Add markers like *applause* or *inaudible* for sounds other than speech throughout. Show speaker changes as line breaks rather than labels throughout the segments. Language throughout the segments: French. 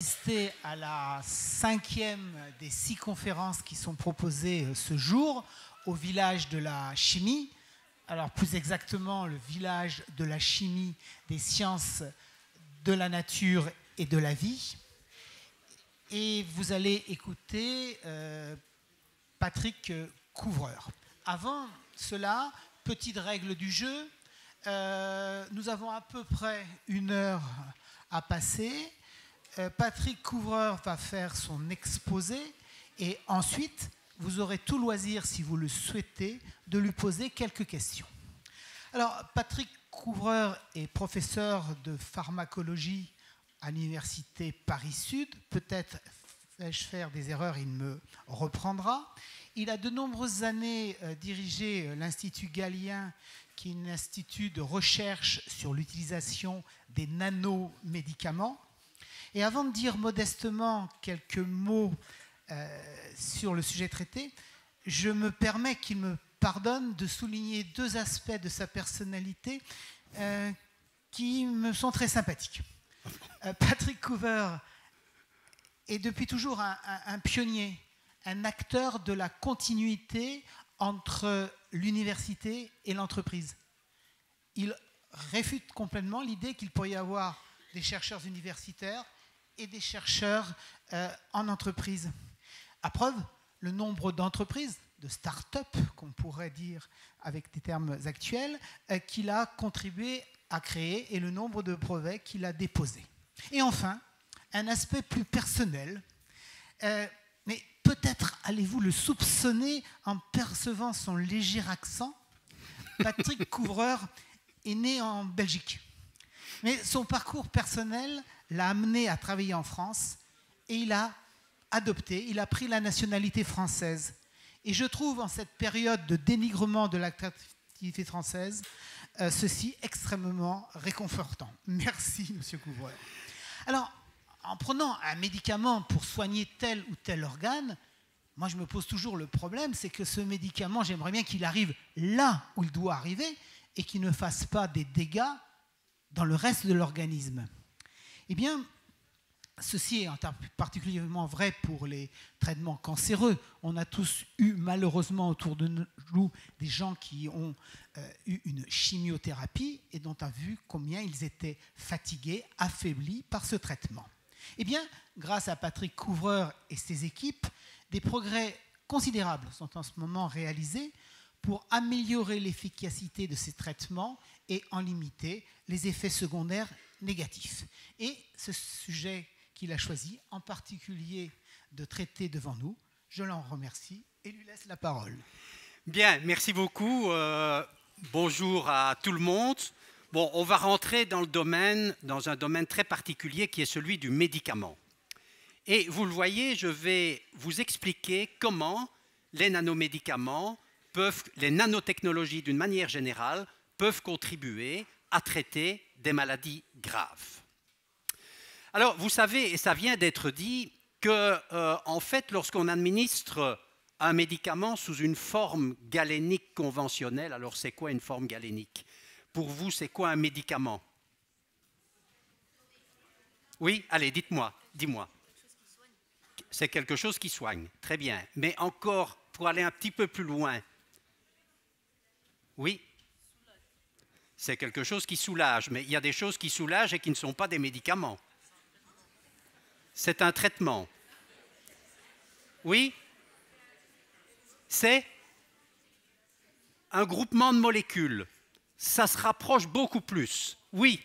assister à la cinquième des six conférences qui sont proposées euh, ce jour au village de la chimie. Alors plus exactement le village de la chimie, des sciences, de la nature et de la vie. Et vous allez écouter euh, Patrick Couvreur. Avant cela, petite règle du jeu. Euh, nous avons à peu près une heure à passer. Euh, Patrick Couvreur va faire son exposé et ensuite, vous aurez tout loisir, si vous le souhaitez, de lui poser quelques questions. Alors, Patrick Couvreur est professeur de pharmacologie à l'université Paris-Sud. Peut-être vais-je faire des erreurs, il me reprendra. Il a de nombreuses années euh, dirigé euh, l'Institut Galien, qui est un institut de recherche sur l'utilisation des nanomédicaments. Et avant de dire modestement quelques mots euh, sur le sujet traité, je me permets qu'il me pardonne de souligner deux aspects de sa personnalité euh, qui me sont très sympathiques. Euh, Patrick Couver est depuis toujours un, un pionnier, un acteur de la continuité entre l'université et l'entreprise. Il réfute complètement l'idée qu'il pourrait y avoir des chercheurs universitaires et des chercheurs euh, en entreprise. À preuve, le nombre d'entreprises, de start-up, qu'on pourrait dire avec des termes actuels, euh, qu'il a contribué à créer et le nombre de brevets qu'il a déposés. Et enfin, un aspect plus personnel, euh, mais peut-être allez-vous le soupçonner en percevant son léger accent, Patrick Couvreur est né en Belgique. Mais son parcours personnel l'a amené à travailler en France et il a adopté, il a pris la nationalité française. Et je trouve en cette période de dénigrement de l'activité française, euh, ceci extrêmement réconfortant. *laughs* Merci, Monsieur Couvreur. Alors, en prenant un médicament pour soigner tel ou tel organe, moi je me pose toujours le problème, c'est que ce médicament, j'aimerais bien qu'il arrive là où il doit arriver et qu'il ne fasse pas des dégâts dans le reste de l'organisme. Eh bien, ceci est particulièrement vrai pour les traitements cancéreux. On a tous eu malheureusement autour de nous des gens qui ont euh, eu une chimiothérapie et dont on a vu combien ils étaient fatigués, affaiblis par ce traitement. Eh bien, grâce à Patrick Couvreur et ses équipes, des progrès considérables sont en ce moment réalisés pour améliorer l'efficacité de ces traitements et en limiter les effets secondaires négatif. Et ce sujet qu'il a choisi, en particulier de traiter devant nous, je l'en remercie et lui laisse la parole.
Bien, merci beaucoup. Euh, bonjour à tout le monde. Bon, on va rentrer dans le domaine, dans un domaine très particulier qui est celui du médicament. Et vous le voyez, je vais vous expliquer comment les nanomédicaments peuvent, les nanotechnologies d'une manière générale, peuvent contribuer à traiter des maladies graves. Alors, vous savez, et ça vient d'être dit, que, euh, en fait, lorsqu'on administre un médicament sous une forme galénique conventionnelle, alors c'est quoi une forme galénique Pour vous, c'est quoi un médicament Oui, allez, dites-moi, dis-moi. C'est quelque chose qui soigne, très bien. Mais encore, pour aller un petit peu plus loin, oui c'est quelque chose qui soulage, mais il y a des choses qui soulagent et qui ne sont pas des médicaments. C'est un traitement. Oui C'est un groupement de molécules. Ça se rapproche beaucoup plus. Oui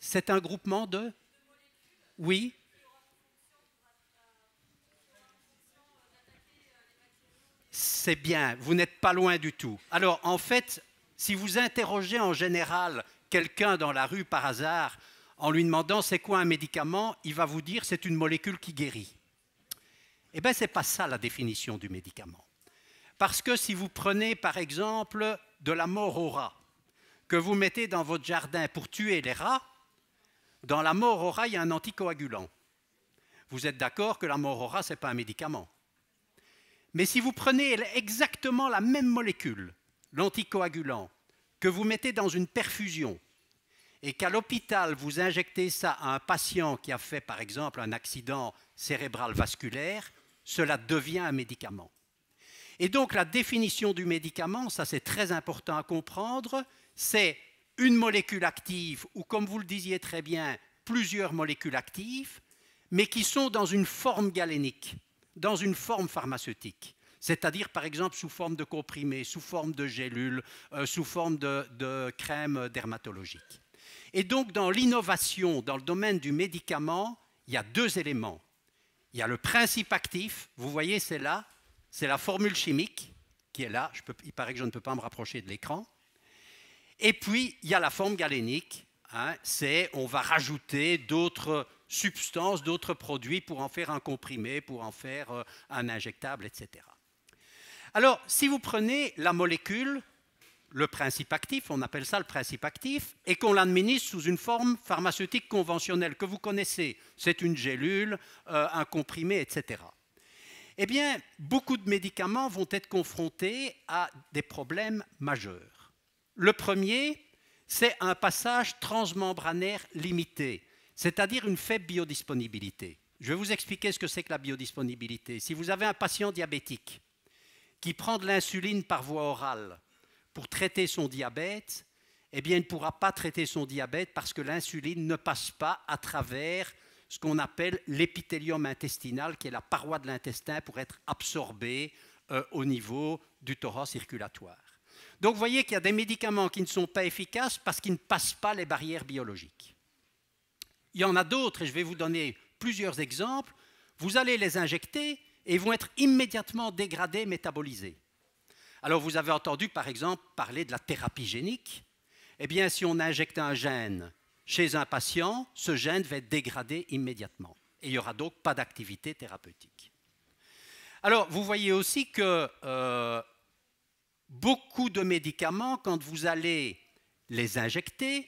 C'est un groupement de... Oui c'est bien, vous n'êtes pas loin du tout. Alors en fait, si vous interrogez en général quelqu'un dans la rue par hasard en lui demandant c'est quoi un médicament, il va vous dire c'est une molécule qui guérit. Eh bien, ce n'est pas ça la définition du médicament. Parce que si vous prenez par exemple de la mort que vous mettez dans votre jardin pour tuer les rats, dans la mort il y a un anticoagulant. Vous êtes d'accord que la mort aux ce n'est pas un médicament mais si vous prenez exactement la même molécule, l'anticoagulant, que vous mettez dans une perfusion, et qu'à l'hôpital, vous injectez ça à un patient qui a fait, par exemple, un accident cérébral vasculaire, cela devient un médicament. Et donc la définition du médicament, ça c'est très important à comprendre, c'est une molécule active, ou comme vous le disiez très bien, plusieurs molécules actives, mais qui sont dans une forme galénique dans une forme pharmaceutique c'est-à-dire par exemple sous forme de comprimés, sous forme de gélules, euh, sous forme de, de crèmes dermatologiques. Et donc dans l'innovation, dans le domaine du médicament, il y a deux éléments. Il y a le principe actif, vous voyez c'est là, c'est la formule chimique qui est là, je peux, il paraît que je ne peux pas me rapprocher de l'écran. Et puis il y a la forme galénique, hein, c'est on va rajouter d'autres substance, d'autres produits pour en faire un comprimé, pour en faire euh, un injectable, etc. Alors, si vous prenez la molécule, le principe actif, on appelle ça le principe actif, et qu'on l'administre sous une forme pharmaceutique conventionnelle que vous connaissez, c'est une gélule, euh, un comprimé, etc. Eh bien, beaucoup de médicaments vont être confrontés à des problèmes majeurs. Le premier, c'est un passage transmembranaire limité c'est-à-dire une faible biodisponibilité. Je vais vous expliquer ce que c'est que la biodisponibilité. Si vous avez un patient diabétique qui prend de l'insuline par voie orale pour traiter son diabète, eh bien, il ne pourra pas traiter son diabète parce que l'insuline ne passe pas à travers ce qu'on appelle l'épithélium intestinal, qui est la paroi de l'intestin, pour être absorbée euh, au niveau du torrent circulatoire. Donc, vous voyez qu'il y a des médicaments qui ne sont pas efficaces parce qu'ils ne passent pas les barrières biologiques il y en a d'autres, et je vais vous donner plusieurs exemples, vous allez les injecter et ils vont être immédiatement dégradés, métabolisés. Alors vous avez entendu par exemple parler de la thérapie génique. Eh bien, si on injecte un gène chez un patient, ce gène va être dégradé immédiatement. Et il n'y aura donc pas d'activité thérapeutique. Alors, vous voyez aussi que euh, beaucoup de médicaments, quand vous allez les injecter,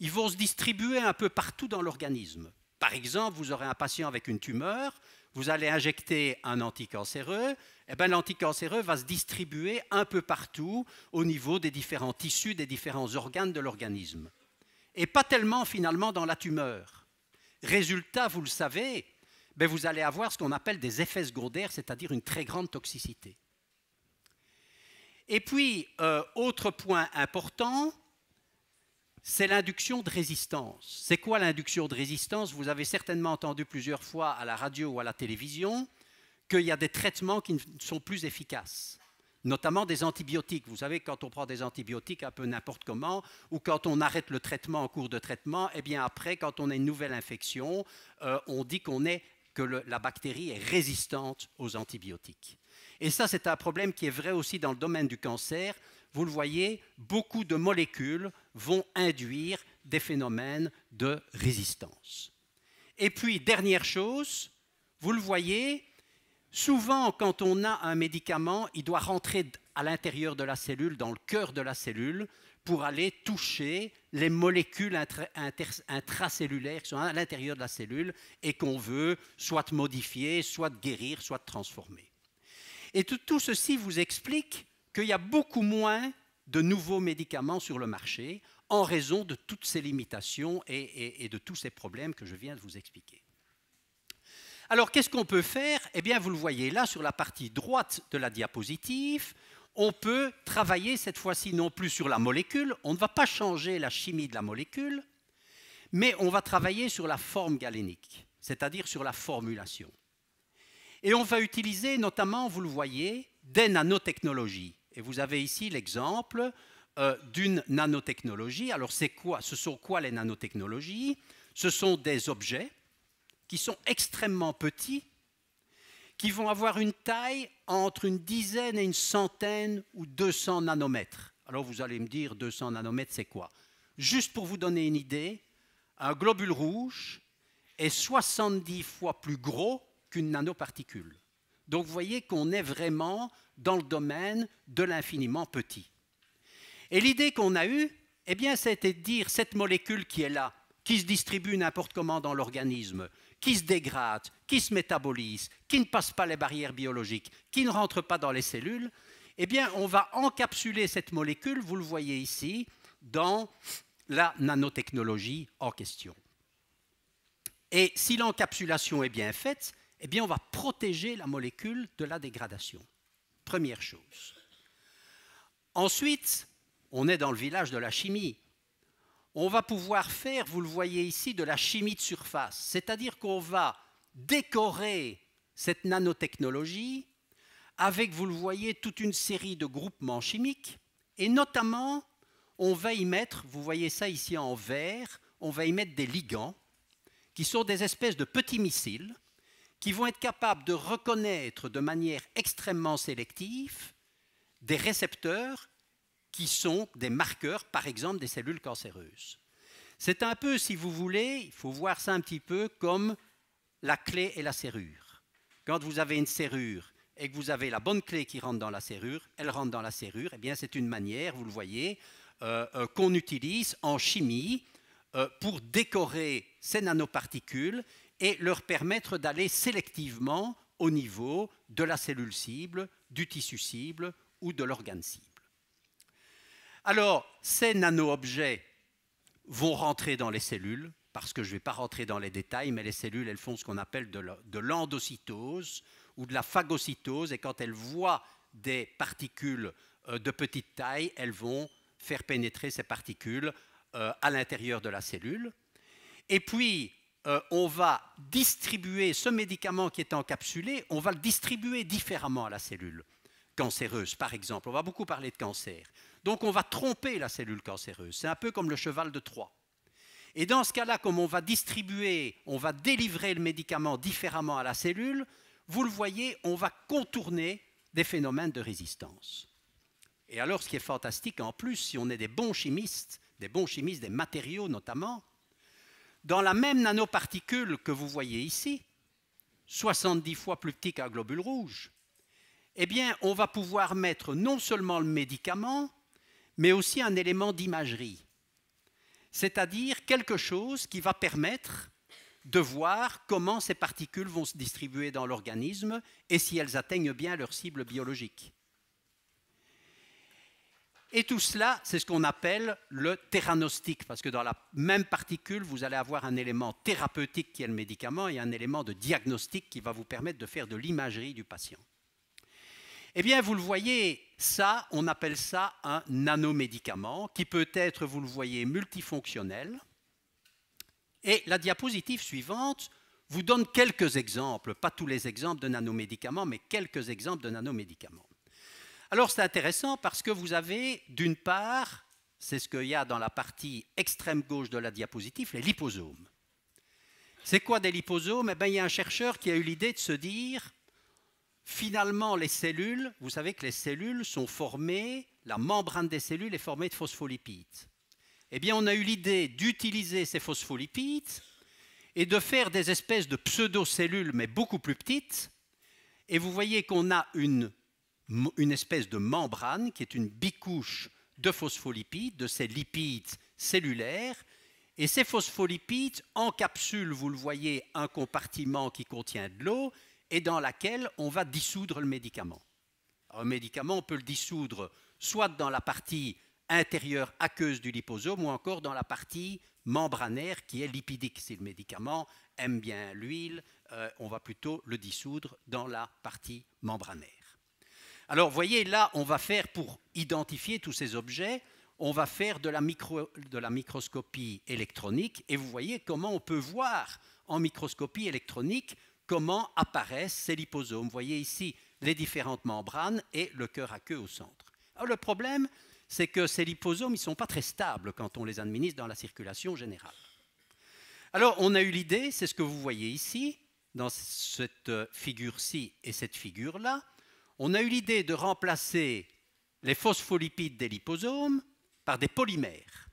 ils vont se distribuer un peu partout dans l'organisme. Par exemple, vous aurez un patient avec une tumeur, vous allez injecter un anticancéreux, et eh ben, l'anticancéreux va se distribuer un peu partout au niveau des différents tissus, des différents organes de l'organisme. Et pas tellement finalement dans la tumeur. Résultat, vous le savez, ben, vous allez avoir ce qu'on appelle des effets secondaires, c'est-à-dire une très grande toxicité. Et puis, euh, autre point important, c'est l'induction de résistance. C'est quoi l'induction de résistance Vous avez certainement entendu plusieurs fois à la radio ou à la télévision qu'il y a des traitements qui ne sont plus efficaces, notamment des antibiotiques. Vous savez, quand on prend des antibiotiques un peu n'importe comment, ou quand on arrête le traitement en cours de traitement, eh bien après, quand on a une nouvelle infection, euh, on dit qu'on est que la bactérie est résistante aux antibiotiques. Et ça, c'est un problème qui est vrai aussi dans le domaine du cancer vous le voyez, beaucoup de molécules vont induire des phénomènes de résistance. Et puis, dernière chose, vous le voyez, souvent quand on a un médicament, il doit rentrer à l'intérieur de la cellule, dans le cœur de la cellule, pour aller toucher les molécules intracellulaires qui sont à l'intérieur de la cellule et qu'on veut soit modifier, soit guérir, soit transformer. Et tout, tout ceci vous explique qu'il y a beaucoup moins de nouveaux médicaments sur le marché en raison de toutes ces limitations et, de tous ces problèmes que je viens de vous expliquer. Alors qu'est-ce qu'on peut faire Eh bien, vous le voyez là sur la partie droite de la diapositive, on peut travailler cette fois-ci non plus sur la molécule, on ne va pas changer la chimie de la molécule, mais on va travailler sur la forme galénique, c'est-à-dire sur la formulation. Et on va utiliser notamment, vous le voyez, des nanotechnologies. Et vous avez ici l'exemple euh, d'une nanotechnologie. Alors c'est quoi Ce sont quoi les nanotechnologies Ce sont des objets qui sont extrêmement petits, qui vont avoir une taille entre une dizaine et une centaine ou 200 nanomètres. Alors vous allez me dire 200 nanomètres, c'est quoi Juste pour vous donner une idée, un globule rouge est 70 fois plus gros qu'une nanoparticule. Donc vous voyez qu'on est vraiment dans le domaine de l'infiniment petit. Et l'idée qu'on a eue, eh c'était de dire cette molécule qui est là, qui se distribue n'importe comment dans l'organisme, qui se dégrade, qui se métabolise, qui ne passe pas les barrières biologiques, qui ne rentre pas dans les cellules, eh bien, on va encapsuler cette molécule, vous le voyez ici, dans la nanotechnologie en question. Et si l'encapsulation est bien faite, eh bien, on va protéger la molécule de la dégradation. Première chose. Ensuite, on est dans le village de la chimie. On va pouvoir faire, vous le voyez ici, de la chimie de surface, c'est-à-dire qu'on va décorer cette nanotechnologie avec, vous le voyez, toute une série de groupements chimiques, et notamment, on va y mettre, vous voyez ça ici en vert, on va y mettre des ligands, qui sont des espèces de petits missiles, qui vont être capables de reconnaître de manière extrêmement sélective des récepteurs qui sont des marqueurs, par exemple, des cellules cancéreuses. C'est un peu, si vous voulez, il faut voir ça un petit peu comme la clé et la serrure. Quand vous avez une serrure et que vous avez la bonne clé qui rentre dans la serrure, elle rentre dans la serrure, eh bien c'est une manière, vous le voyez, euh, euh, qu'on utilise en chimie euh, pour décorer ces nanoparticules et leur permettre d'aller sélectivement au niveau de la cellule cible, du tissu cible ou de l'organe cible. Alors, ces nano-objets vont rentrer dans les cellules, parce que je ne vais pas rentrer dans les détails, mais les cellules, elles font ce qu'on appelle de l'endocytose ou de la phagocytose, et quand elles voient des particules euh, de petite taille, elles vont faire pénétrer ces particules euh, à l'intérieur de la cellule. Et puis, euh, on va distribuer ce médicament qui est encapsulé, on va le distribuer différemment à la cellule cancéreuse, par exemple. On va beaucoup parler de cancer. Donc on va tromper la cellule cancéreuse. C'est un peu comme le cheval de Troie. Et dans ce cas-là, comme on va distribuer, on va délivrer le médicament différemment à la cellule, vous le voyez, on va contourner des phénomènes de résistance. Et alors, ce qui est fantastique en plus, si on est des bons chimistes, des bons chimistes des matériaux notamment, dans la même nanoparticule que vous voyez ici, 70 fois plus petite qu'un globule rouge, eh bien, on va pouvoir mettre non seulement le médicament, mais aussi un élément d'imagerie, c'est-à-dire quelque chose qui va permettre de voir comment ces particules vont se distribuer dans l'organisme et si elles atteignent bien leur cible biologique. Et tout cela, c'est ce qu'on appelle le theranostique, parce que dans la même particule, vous allez avoir un élément thérapeutique qui est le médicament et un élément de diagnostic qui va vous permettre de faire de l'imagerie du patient. Eh bien, vous le voyez, ça, on appelle ça un nanomédicament qui peut être, vous le voyez, multifonctionnel. Et la diapositive suivante vous donne quelques exemples, pas tous les exemples de nanomédicaments, mais quelques exemples de nanomédicaments. Alors c'est intéressant parce que vous avez d'une part, c'est ce qu'il y a dans la partie extrême gauche de la diapositive, les liposomes. C'est quoi des liposomes eh bien, Il y a un chercheur qui a eu l'idée de se dire, finalement les cellules, vous savez que les cellules sont formées, la membrane des cellules est formée de phospholipides. Eh bien on a eu l'idée d'utiliser ces phospholipides et de faire des espèces de pseudo-cellules, mais beaucoup plus petites. Et vous voyez qu'on a une une espèce de membrane qui est une bicouche de phospholipides, de ces lipides cellulaires. Et ces phospholipides encapsulent, vous le voyez, un compartiment qui contient de l'eau et dans laquelle on va dissoudre le médicament. Un médicament, on peut le dissoudre soit dans la partie intérieure aqueuse du liposome ou encore dans la partie membranaire qui est lipidique. Si le médicament aime bien l'huile, euh, on va plutôt le dissoudre dans la partie membranaire. Alors, voyez, là, on va faire, pour identifier tous ces objets, on va faire de la, microscopie électronique, et vous voyez comment on peut voir en microscopie électronique comment apparaissent ces liposomes. Vous voyez ici les différentes membranes et le cœur à queue au centre. le problème, c'est que ces liposomes, ils ne sont pas très stables quand on les administre dans la circulation générale. Alors, on a eu l'idée, c'est ce que vous voyez ici, dans cette figure-ci et cette figure-là, on a eu l'idée de remplacer les phospholipides des liposomes par des polymères.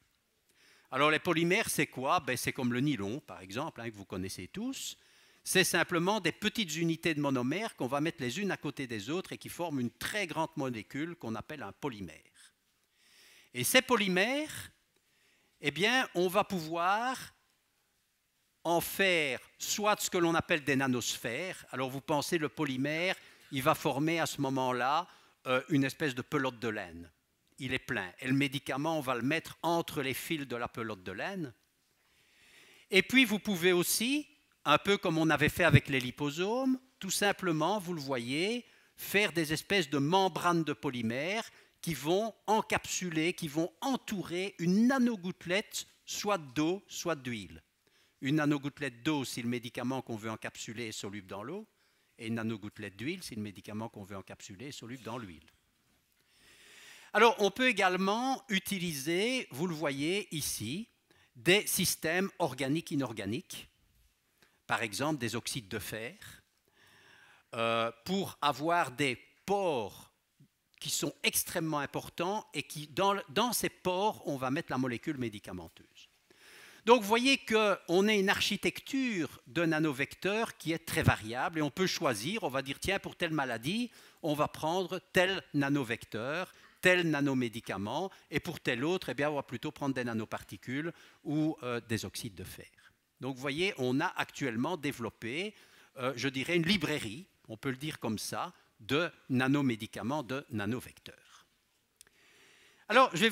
Alors les polymères, c'est quoi ben, C'est comme le nylon, par exemple, hein, que vous connaissez tous. C'est simplement des petites unités de monomères qu'on va mettre les unes à côté des autres et qui forment une très grande molécule qu'on appelle un polymère. Et ces polymères, eh bien, on va pouvoir en faire soit ce que l'on appelle des nanosphères. Alors vous pensez le polymère, il va former à ce moment-là euh, une espèce de pelote de laine. Il est plein. Et le médicament, on va le mettre entre les fils de la pelote de laine. Et puis, vous pouvez aussi, un peu comme on avait fait avec les liposomes, tout simplement, vous le voyez, faire des espèces de membranes de polymères qui vont encapsuler, qui vont entourer une nanogouttelette, soit d'eau, soit d'huile. Une nanogouttelette d'eau si le médicament qu'on veut encapsuler est soluble dans l'eau, et une nanogouttelette d'huile, c'est le médicament qu'on veut encapsuler, soluble dans l'huile. Alors, on peut également utiliser, vous le voyez ici, des systèmes organiques inorganiques, par exemple des oxydes de fer, euh, pour avoir des pores qui sont extrêmement importants et qui, dans ces pores, on va mettre la molécule médicamenteuse. Donc vous voyez qu'on a une architecture de nanovecteurs qui est très variable et on peut choisir, on va dire tiens pour telle maladie, on va prendre tel nanovecteur, tel nanomédicament et pour tel autre, eh bien, on va plutôt prendre des nanoparticules ou euh, des oxydes de fer. Donc vous voyez, on a actuellement développé, euh, je dirais, une librairie, on peut le dire comme ça, de nanomédicaments, de nanovecteurs. Alors, je vais,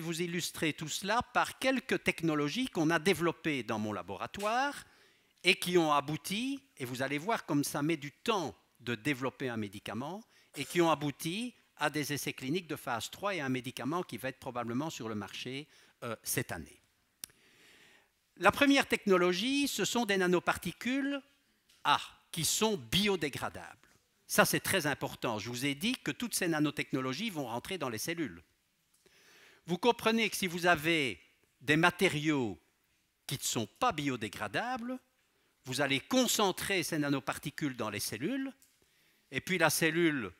vous illustrer, tout cela par quelques technologies qu'on a développées dans mon laboratoire et qui ont abouti, et vous allez voir comme ça met du temps de développer un médicament, et qui ont abouti à des essais cliniques de phase 3 et un médicament qui va être probablement sur le marché euh, cette année. La première technologie, ce sont des nanoparticules A, qui sont biodégradables. Ça, c'est très important. Je vous ai dit que toutes ces nanotechnologies vont rentrer dans les cellules. Vous comprenez que si vous avez des matériaux qui ne sont pas biodégradables, vous allez concentrer ces nanoparticules dans les cellules, et puis la cellule,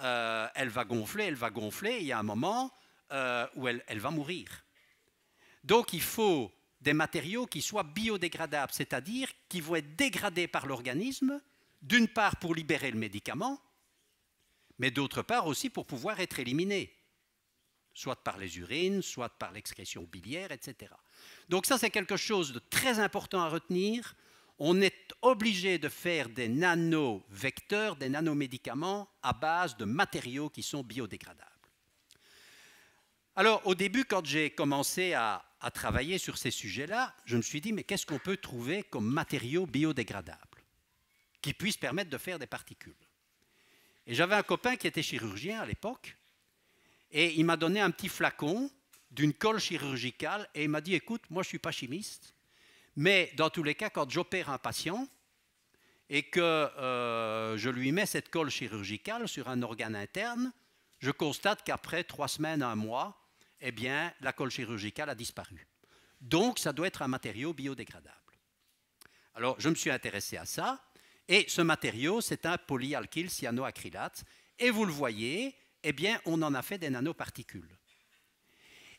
euh, elle va gonfler, elle va gonfler, il y a un moment euh, où elle, elle va mourir. Donc il faut des matériaux qui soient biodégradables, c'est-à-dire qui vont être dégradés par l'organisme d'une part pour libérer le médicament, mais d'autre part aussi pour pouvoir être éliminé, soit par les urines, soit par l'excrétion biliaire, etc. Donc ça, c'est quelque chose de très important à retenir. On est obligé de faire des nanovecteurs, des nanomédicaments à base de matériaux qui sont biodégradables. Alors au début, quand j'ai commencé à, à travailler sur ces sujets-là, je me suis dit, mais qu'est-ce qu'on peut trouver comme matériaux biodégradables qui puisse permettre de faire des particules. Et j'avais un copain qui était chirurgien à l'époque, et il m'a donné un petit flacon d'une colle chirurgicale, et il m'a dit, écoute, moi je ne suis pas chimiste, mais dans tous les cas, quand j'opère un patient, et que euh, je lui mets cette colle chirurgicale sur un organe interne, je constate qu'après trois semaines, un mois, eh bien, la colle chirurgicale a disparu. Donc, ça doit être un matériau biodégradable. Alors, je me suis intéressé à ça. Et ce matériau, c'est un polyalkyl cyanoacrylate. Et vous le voyez, eh bien, on en a fait des nanoparticules.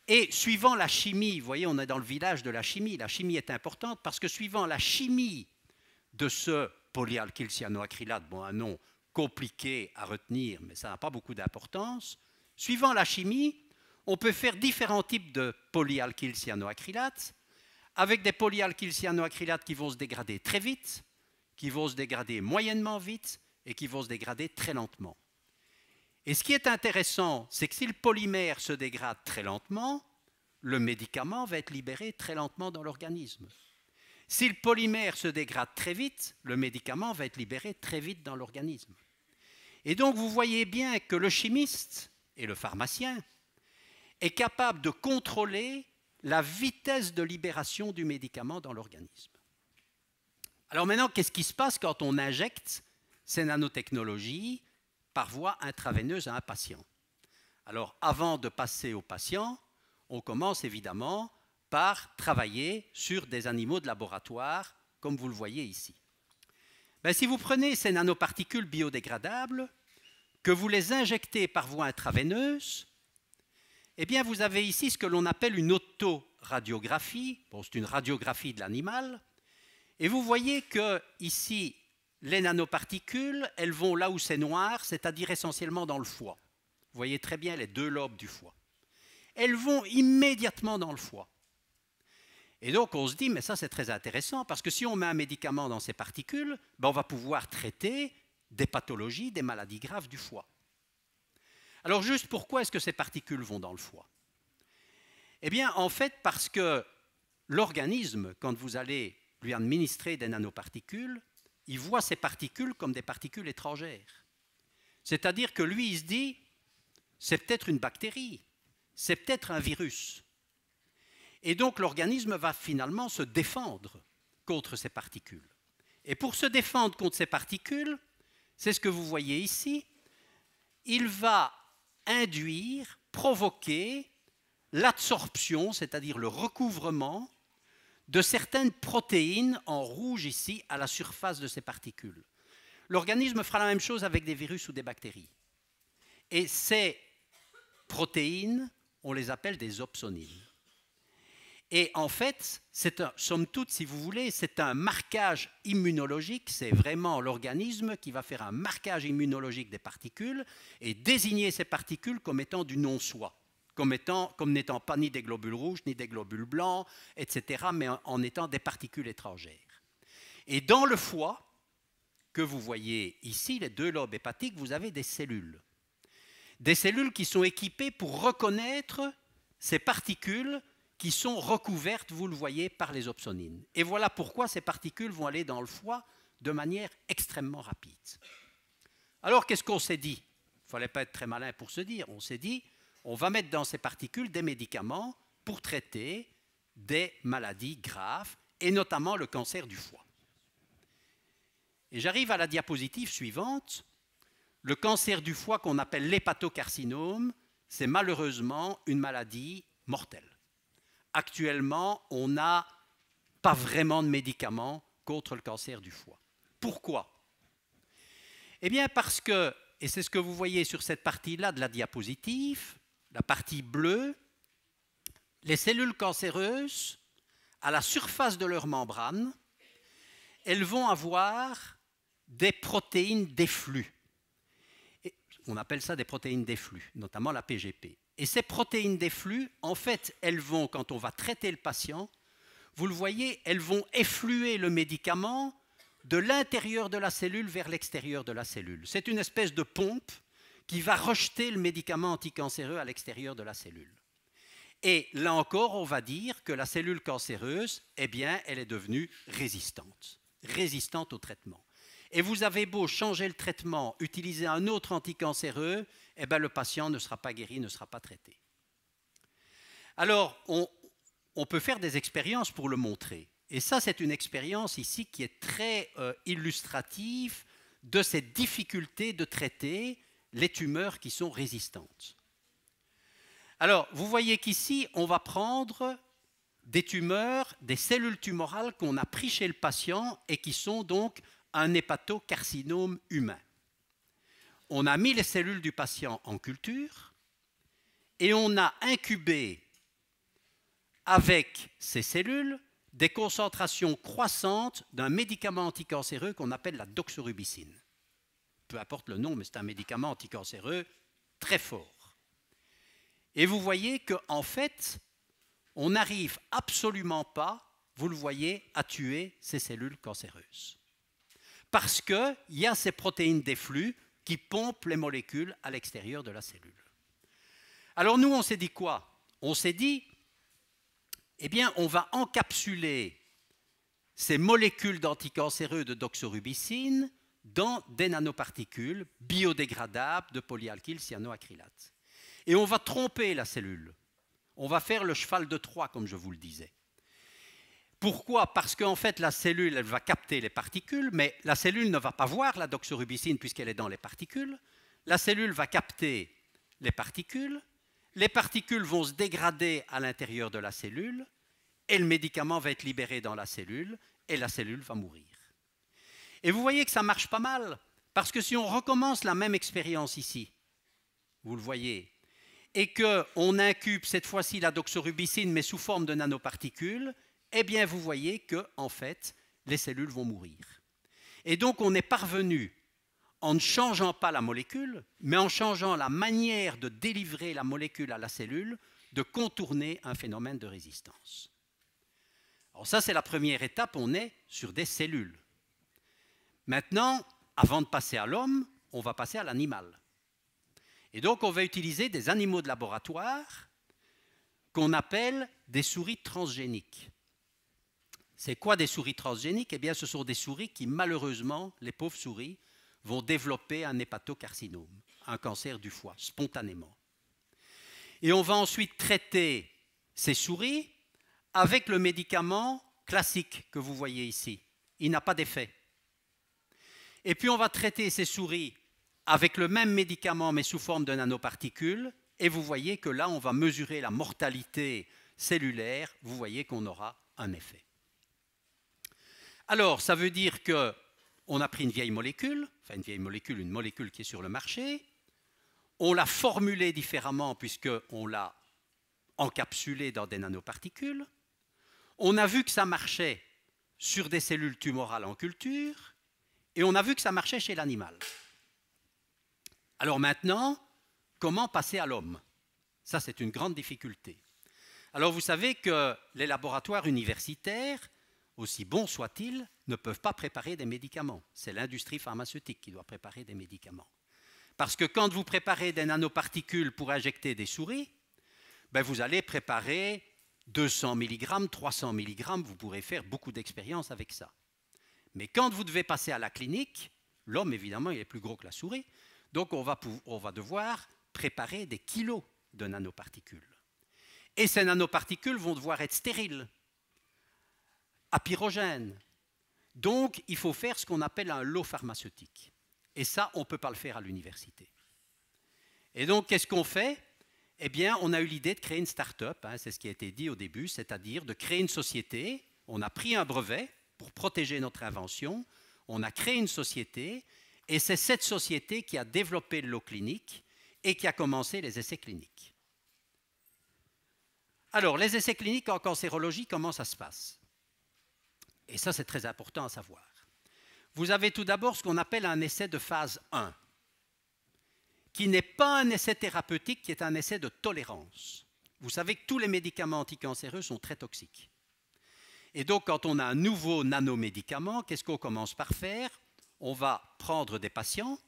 Et suivant la chimie, vous voyez, on est dans le village de la chimie, la chimie est importante parce que suivant la chimie de ce polyalkyl cyanoacrylate, bon, un nom compliqué à retenir, mais ça n'a pas beaucoup d'importance, suivant la chimie, on peut faire différents types de polyalkyl cyanoacrylates, avec des polyalkyl cyanoacrylates qui vont se dégrader très vite, qui vont se dégrader moyennement vite et qui vont se dégrader très lentement. Et ce qui est intéressant, c'est que si le polymère se dégrade très lentement, le médicament va être libéré très lentement dans l'organisme. Si le polymère se dégrade très vite, le médicament va être libéré très vite dans l'organisme. Et donc vous voyez bien que le chimiste et le pharmacien est capable de contrôler la vitesse de libération du médicament dans l'organisme. Alors maintenant, qu'est-ce qui se passe quand on injecte ces nanotechnologies par voie intraveineuse à un patient Alors avant de passer au patient, on commence évidemment par travailler sur des animaux de laboratoire, comme vous le voyez ici. Ben, si vous prenez ces nanoparticules biodégradables, que vous les injectez par voie intraveineuse, eh bien vous avez ici ce que l'on appelle une autoradiographie. c'est une radiographie de l'animal. Et vous voyez que ici, les nanoparticules, elles vont là où c'est noir, c'est-à-dire essentiellement dans le foie. Vous voyez très bien les deux lobes du foie. Elles vont immédiatement dans le foie. Et donc on se dit, mais ça c'est très intéressant, parce que si on met un médicament dans ces particules, ben, on va pouvoir traiter des pathologies, des maladies graves du foie. Alors juste pourquoi est-ce que ces particules vont dans le foie Eh bien en fait parce que l'organisme, quand vous allez lui administrer des nanoparticules, il voit ces particules comme des particules étrangères. C'est-à-dire que lui, il se dit, c'est peut-être une bactérie, c'est peut-être un virus. Et donc l'organisme va finalement se défendre contre ces particules. Et pour se défendre contre ces particules, c'est ce que vous voyez ici, il va induire, provoquer l'adsorption, c'est-à-dire le recouvrement de certaines protéines en rouge ici à la surface de ces particules. L'organisme fera la même chose avec des virus ou des bactéries. Et ces protéines, on les appelle des opsonines. Et en fait, c'est somme toute, si vous voulez, c'est un marquage immunologique. C'est vraiment l'organisme qui va faire un marquage immunologique des particules et désigner ces particules comme étant du non-soi comme n'étant pas ni des globules rouges, ni des globules blancs, etc., mais en, étant des particules étrangères. Et dans le foie, que vous voyez ici, les deux lobes hépatiques, vous avez des cellules. Des cellules qui sont équipées pour reconnaître ces particules qui sont recouvertes, vous le voyez, par les opsonines. Et voilà pourquoi ces particules vont aller dans le foie de manière extrêmement rapide. Alors, qu'est-ce qu'on s'est dit Il fallait pas être très malin pour se dire. On s'est dit, on va mettre dans ces particules des médicaments pour traiter des maladies graves, et notamment le cancer du foie. Et j'arrive à la diapositive suivante. Le cancer du foie qu'on appelle l'hépatocarcinome, c'est malheureusement une maladie mortelle. Actuellement, on n'a pas vraiment de médicaments contre le cancer du foie. Pourquoi Eh bien parce que, et c'est ce que vous voyez sur cette partie-là de la diapositive, la partie bleue, les cellules cancéreuses, à la surface de leur membrane, elles vont avoir des protéines d'efflux. On appelle ça des protéines d'efflux, notamment la PGP. Et ces protéines d'efflux, en fait, elles vont, quand on va traiter le patient, vous le voyez, elles vont effluer le médicament de l'intérieur de la cellule vers l'extérieur de la cellule. C'est une espèce de pompe qui va rejeter le médicament anticancéreux à l'extérieur de la cellule. Et là encore, on va dire que la cellule cancéreuse, eh bien, elle est devenue résistante, résistante au traitement. Et vous avez beau changer le traitement, utiliser un autre anticancéreux, eh bien, le patient ne sera pas guéri, ne sera pas traité. Alors, on, peut faire des expériences pour le montrer. Et ça, c'est une expérience ici qui est très euh, illustrative de cette difficulté de traiter les tumeurs qui sont résistantes. Alors, vous voyez qu'ici, on va prendre des tumeurs, des cellules tumorales qu'on a pris chez le patient et qui sont donc un hépatocarcinome humain. On a mis les cellules du patient en culture et on a incubé avec ces cellules des concentrations croissantes d'un médicament anticancéreux qu'on appelle la doxorubicine peu importe le nom, mais c'est un médicament anticancéreux très fort. Et vous voyez qu'en en fait, on n'arrive absolument pas, vous le voyez, à tuer ces cellules cancéreuses. Parce qu'il y a ces protéines des flux qui pompent les molécules à l'extérieur de la cellule. Alors nous, on s'est dit quoi On s'est dit, eh bien, on va encapsuler ces molécules d'anticancéreux de doxorubicine dans des nanoparticules biodégradables de polyalkyl cyanoacrylate. Et on va tromper la cellule. On va faire le cheval de Troie, comme je vous le disais. Pourquoi Parce qu'en fait, la cellule, va capter les particules, mais la cellule ne va pas voir la doxorubicine puisqu'elle est dans les particules. La cellule va capter les particules. Les particules vont se dégrader à l'intérieur de la cellule et le médicament va être libéré dans la cellule et la cellule va mourir. Et vous voyez que ça marche pas mal, parce que si on recommence la même expérience ici, vous le voyez, et qu'on incube cette fois-ci la doxorubicine, mais sous forme de nanoparticules, eh bien vous voyez que, en fait, les cellules vont mourir. Et donc on est parvenu, en ne changeant pas la molécule, mais en changeant la manière de délivrer la molécule à la cellule, de contourner un phénomène de résistance. Alors ça, c'est la première étape, on est sur des cellules. Maintenant, avant de passer à l'homme, on va passer à l'animal. Et donc, on va utiliser des animaux de laboratoire qu'on appelle des souris transgéniques. C'est quoi des souris transgéniques Eh bien, ce sont des souris qui, malheureusement, les pauvres souris, vont développer un hépatocarcinome, un cancer du foie, spontanément. Et on va ensuite traiter ces souris avec le médicament classique que vous voyez ici. Il n'a pas d'effet. Et puis on va traiter ces souris avec le même médicament mais sous forme de nanoparticules. Et vous voyez que là, on va mesurer la mortalité cellulaire. Vous voyez qu'on aura un effet. Alors, ça veut dire qu'on a pris une vieille molécule, enfin une vieille molécule, une molécule qui est sur le marché. On l'a formulée différemment puisqu'on l'a encapsulée dans des nanoparticules. On a vu que ça marchait sur des cellules tumorales en culture. Et on a vu que ça marchait chez l'animal. Alors maintenant, comment passer à l'homme Ça, c'est une grande difficulté. Alors vous savez que les laboratoires universitaires, aussi bons soient-ils, ne peuvent pas préparer des médicaments. C'est l'industrie pharmaceutique qui doit préparer des médicaments. Parce que quand vous préparez des nanoparticules pour injecter des souris, ben vous allez préparer 200 mg, 300 mg, vous pourrez faire beaucoup d'expériences avec ça. Mais quand vous devez passer à la clinique, l'homme, évidemment, il est plus gros que la souris, donc on va, on va devoir préparer des kilos de nanoparticules. Et ces nanoparticules vont devoir être stériles, apyrogènes. Donc, il faut faire ce qu'on appelle un lot pharmaceutique. Et ça, on ne peut pas le faire à l'université. Et donc, qu'est-ce qu'on fait Eh bien, on a eu l'idée de créer une start-up, hein, c'est ce qui a été dit au début, c'est-à-dire de créer une société. On a pris un brevet, pour protéger notre invention. On a créé une société et c'est cette société qui a développé l'eau clinique et qui a commencé les essais cliniques. Alors, les essais cliniques en cancérologie, comment ça se passe Et ça, c'est très important à savoir. Vous avez tout d'abord ce qu'on appelle un essai de phase 1, qui n'est pas un essai thérapeutique, qui est un essai de tolérance. Vous savez que tous les médicaments anticancéreux sont très toxiques. Et donc, quand on a un nouveau nanomédicament, qu'est-ce qu'on commence par faire On va prendre des patients,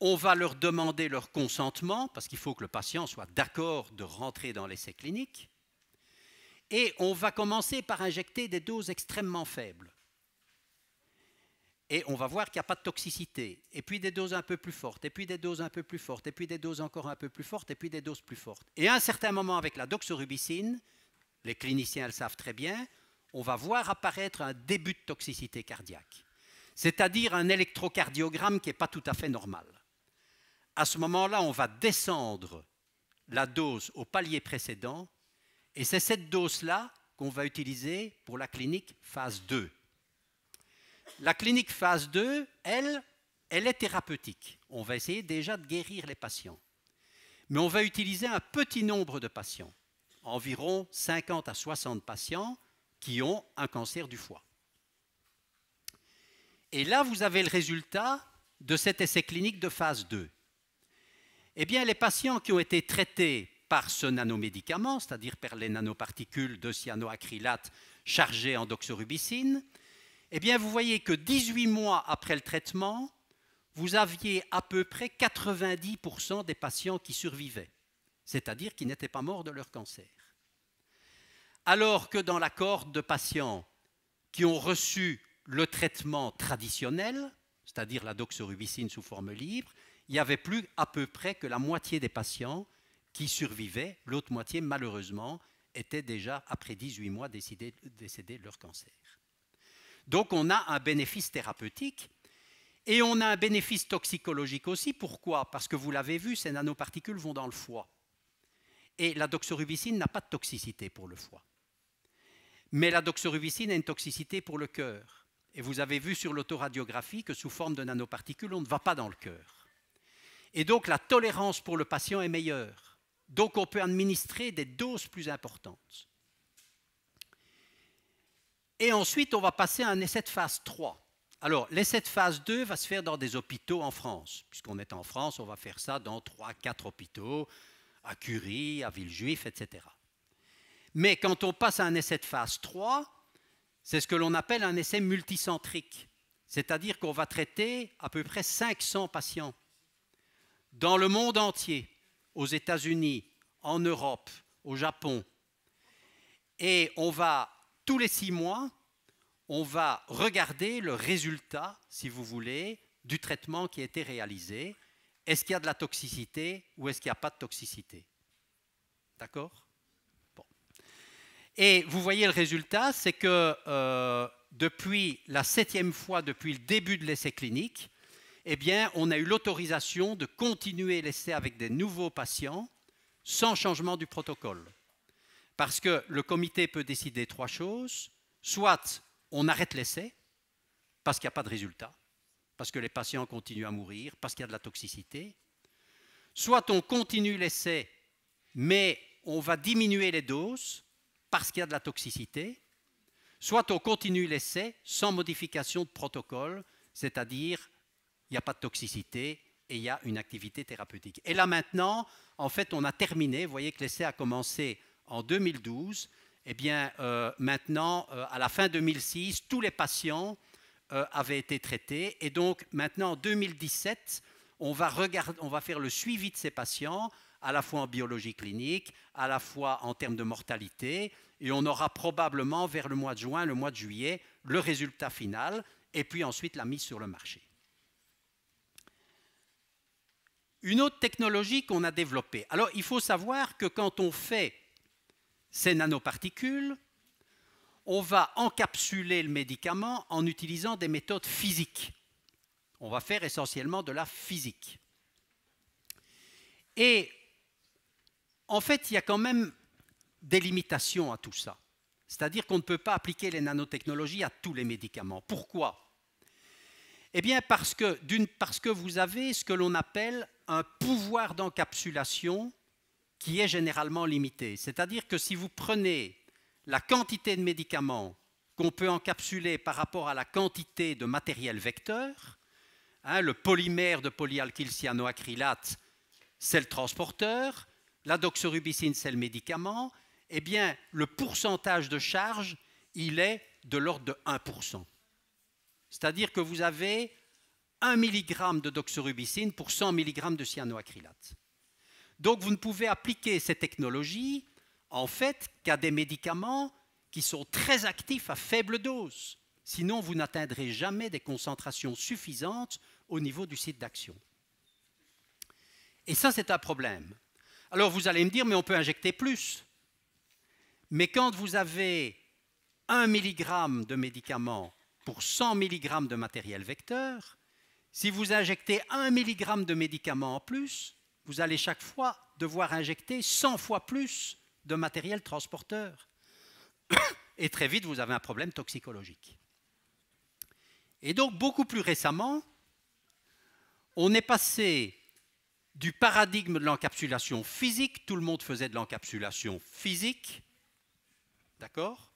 on va leur demander leur consentement, parce qu'il faut que le patient soit d'accord de rentrer dans l'essai clinique, et on va commencer par injecter des doses extrêmement faibles. Et on va voir qu'il n'y a pas de toxicité. Et puis des doses un peu plus fortes, et puis des doses un peu plus fortes, et puis des doses encore un peu plus fortes, et puis des doses plus fortes. Et à un certain moment, avec la doxorubicine, les cliniciens le savent très bien. On va voir apparaître un début de toxicité cardiaque, c'est-à-dire un électrocardiogramme qui n'est pas tout à fait normal. À ce moment-là, on va descendre la dose au palier précédent, et c'est cette dose-là qu'on va utiliser pour la clinique phase 2. La clinique phase 2, elle, elle est thérapeutique. On va essayer déjà de guérir les patients. Mais on va utiliser un petit nombre de patients environ 50 à 60 patients qui ont un cancer du foie. Et là, vous avez le résultat de cet essai clinique de phase 2. Eh bien, les patients qui ont été traités par ce nanomédicament, c'est-à-dire par les nanoparticules de cyanoacrylate chargées en doxorubicine, eh bien, vous voyez que 18 mois après le traitement, vous aviez à peu près 90% des patients qui survivaient, c'est-à-dire qui n'étaient pas morts de leur cancer alors que dans l'accord de patients qui ont reçu le traitement traditionnel, c'est-à-dire la doxorubicine sous forme libre, il n'y avait plus à peu près que la moitié des patients qui survivaient, l'autre moitié malheureusement était déjà après 18 mois décédée de leur cancer. Donc on a un bénéfice thérapeutique et on a un bénéfice toxicologique aussi. Pourquoi Parce que vous l'avez vu, ces nanoparticules vont dans le foie. Et la doxorubicine n'a pas de toxicité pour le foie. Mais la doxorubicine a une toxicité pour le cœur. Et vous avez vu sur l'autoradiographie que sous forme de nanoparticules, on ne va pas dans le cœur. Et donc la tolérance pour le patient est meilleure. Donc on peut administrer des doses plus importantes. Et ensuite, on va passer à un essai de phase 3. Alors, l'essai de phase 2 va se faire dans des hôpitaux en France. Puisqu'on est en France, on va faire ça dans 3-4 hôpitaux, à Curie, à Villejuif, etc. Mais quand on passe à un essai de phase 3, c'est ce que l'on appelle un essai multicentrique, c'est-à-dire qu'on va traiter à peu près 500 patients dans le monde entier, aux États-Unis, en Europe, au Japon. Et on va, tous les six mois, on va regarder le résultat, si vous voulez, du traitement qui a été réalisé. Est-ce qu'il y a de la toxicité ou est-ce qu'il n'y a pas de toxicité D'accord et vous voyez le résultat, c'est que euh, depuis la septième fois, depuis le début de l'essai clinique, eh bien, on a eu l'autorisation de continuer l'essai avec des nouveaux patients sans changement du protocole. Parce que le comité peut décider trois choses. Soit on arrête l'essai parce qu'il n'y a pas de résultat, parce que les patients continuent à mourir, parce qu'il y a de la toxicité. Soit on continue l'essai, mais on va diminuer les doses parce qu'il y a de la toxicité, soit on continue l'essai sans modification de protocole, c'est-à-dire il n'y a pas de toxicité et il y a une activité thérapeutique. Et là maintenant, en fait, on a terminé. Vous voyez que l'essai a commencé en 2012. et eh bien, euh, maintenant, euh, à la fin 2006, tous les patients euh, avaient été traités. Et donc, maintenant, en 2017, on va, regarder, on va faire le suivi de ces patients à la fois en biologie clinique, à la fois en termes de mortalité, et on aura probablement vers le mois de juin, le mois de juillet, le résultat final, et puis ensuite la mise sur le marché. Une autre technologie qu'on a développée. Alors il faut savoir que quand on fait ces nanoparticules, on va encapsuler le médicament en utilisant des méthodes physiques. On va faire essentiellement de la physique. Et en fait, il y a quand même des limitations à tout ça. C'est-à-dire qu'on ne peut pas appliquer les nanotechnologies à tous les médicaments. Pourquoi Eh bien parce que, vous avez ce que l'on appelle un pouvoir d'encapsulation qui est généralement limité. C'est-à-dire que si vous prenez la quantité de médicaments qu'on peut encapsuler par rapport à la quantité de matériel vecteur, hein, le polymère de polyalkylcyanoacrylate, c'est le transporteur, la doxorubicine, c'est le médicament, eh bien, le pourcentage de charge, il est de l'ordre de 1%. C'est-à-dire que vous avez 1 mg de doxorubicine pour 100 mg de cyanoacrylate. Donc, vous ne pouvez appliquer ces technologies, en fait, qu'à des médicaments qui sont très actifs à faible dose. Sinon, vous n'atteindrez jamais des concentrations suffisantes au niveau du site d'action. Et ça, c'est un problème. Alors vous allez me dire, mais on peut injecter plus. Mais quand vous avez 1 mg de médicament pour 100 mg de matériel vecteur, si vous injectez 1 mg de médicament en plus, vous allez chaque fois devoir injecter 100 fois plus de matériel transporteur. *coughs* Et très vite, vous avez un problème toxicologique. Et donc, beaucoup plus récemment, on est passé du paradigme de l'encapsulation physique, tout le monde faisait de l'encapsulation physique, d'accord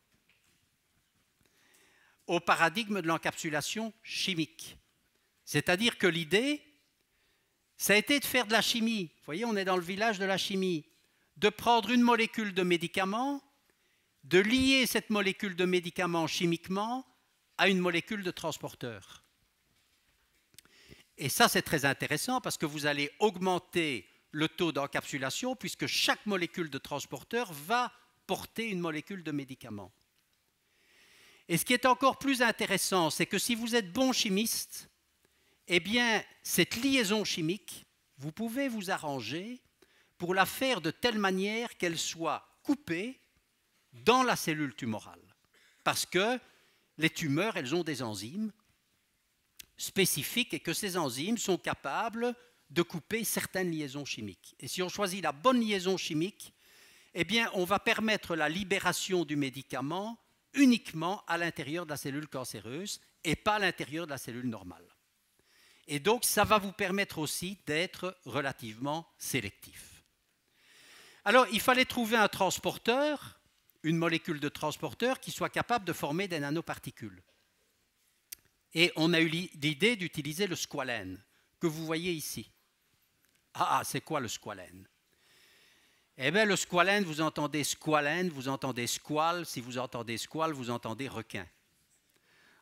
Au paradigme de l'encapsulation chimique. C'est-à-dire que l'idée, ça a été de faire de la chimie. Vous voyez, on est dans le village de la chimie. De prendre une molécule de médicament, de lier cette molécule de médicament chimiquement à une molécule de transporteur. Et ça, c'est très intéressant parce que vous allez augmenter le taux d'encapsulation puisque chaque molécule de transporteur va porter une molécule de médicament. Et ce qui est encore plus intéressant, c'est que si vous êtes bon chimiste, eh bien, cette liaison chimique, vous pouvez vous arranger pour la faire de telle manière qu'elle soit coupée dans la cellule tumorale. Parce que les tumeurs, elles ont des enzymes spécifiques et que ces enzymes sont capables de couper certaines liaisons chimiques. Et si on choisit la bonne liaison chimique, eh bien, on va permettre la libération du médicament uniquement à l'intérieur de la cellule cancéreuse et pas à l'intérieur de la cellule normale. Et donc, ça va vous permettre aussi d'être relativement sélectif. Alors, il fallait trouver un transporteur, une molécule de transporteur qui soit capable de former des nanoparticules. Et on a eu l'idée d'utiliser le squalène, que vous voyez ici. Ah, ah c'est quoi le squalène Eh bien, le squalène, vous entendez squalène, vous entendez squale. Si vous entendez squale, vous entendez requin.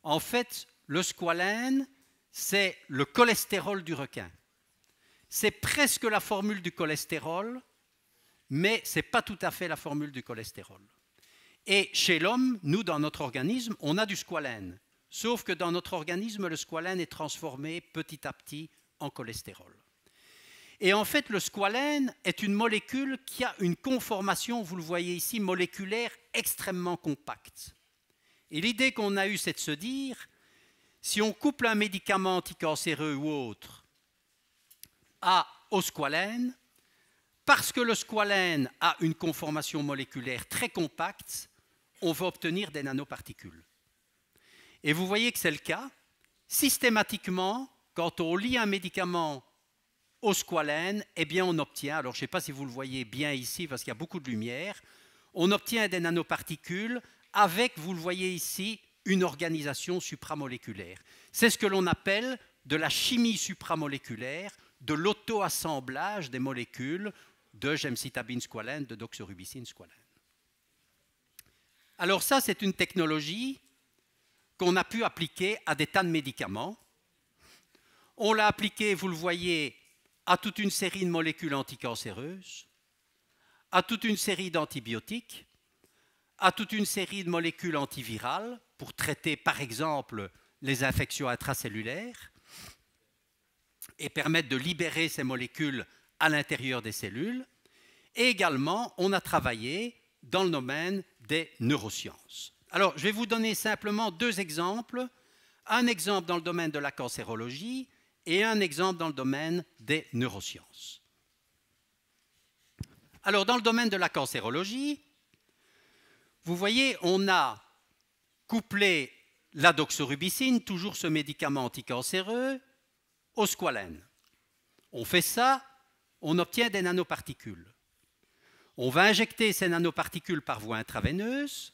En fait, le squalène, c'est le cholestérol du requin. C'est presque la formule du cholestérol, mais ce n'est pas tout à fait la formule du cholestérol. Et chez l'homme, nous, dans notre organisme, on a du squalène. Sauf que dans notre organisme, le squalène est transformé petit à petit en cholestérol. Et en fait, le squalène est une molécule qui a une conformation, vous le voyez ici, moléculaire extrêmement compacte. Et l'idée qu'on a eue, c'est de se dire, si on couple un médicament anticancéreux ou autre à, au squalène, parce que le squalène a une conformation moléculaire très compacte, on va obtenir des nanoparticules. Et vous voyez que c'est le cas. Systématiquement, quand on lit un médicament au squalène, eh bien on obtient, alors je ne sais pas si vous le voyez bien ici parce qu'il y a beaucoup de lumière, on obtient des nanoparticules avec, vous le voyez ici, une organisation supramoléculaire. C'est ce que l'on appelle de la chimie supramoléculaire, de l'auto-assemblage des molécules de gemcitabine squalène, de doxorubicine squalène. Alors ça, c'est une technologie qu'on a pu appliquer à des tas de médicaments. On l'a appliqué, vous le voyez, à toute une série de molécules anticancéreuses, à toute une série d'antibiotiques, à toute une série de molécules antivirales pour traiter par exemple les infections intracellulaires et permettre de libérer ces molécules à l'intérieur des cellules. Et également, on a travaillé dans le domaine des neurosciences. Alors, je vais vous donner simplement deux exemples. Un exemple dans le domaine de la cancérologie et un exemple dans le domaine des neurosciences. Alors, dans le domaine de la cancérologie, vous voyez, on a couplé la doxorubicine, toujours ce médicament anticancéreux, au squalène. On fait ça, on obtient des nanoparticules. On va injecter ces nanoparticules par voie intraveineuse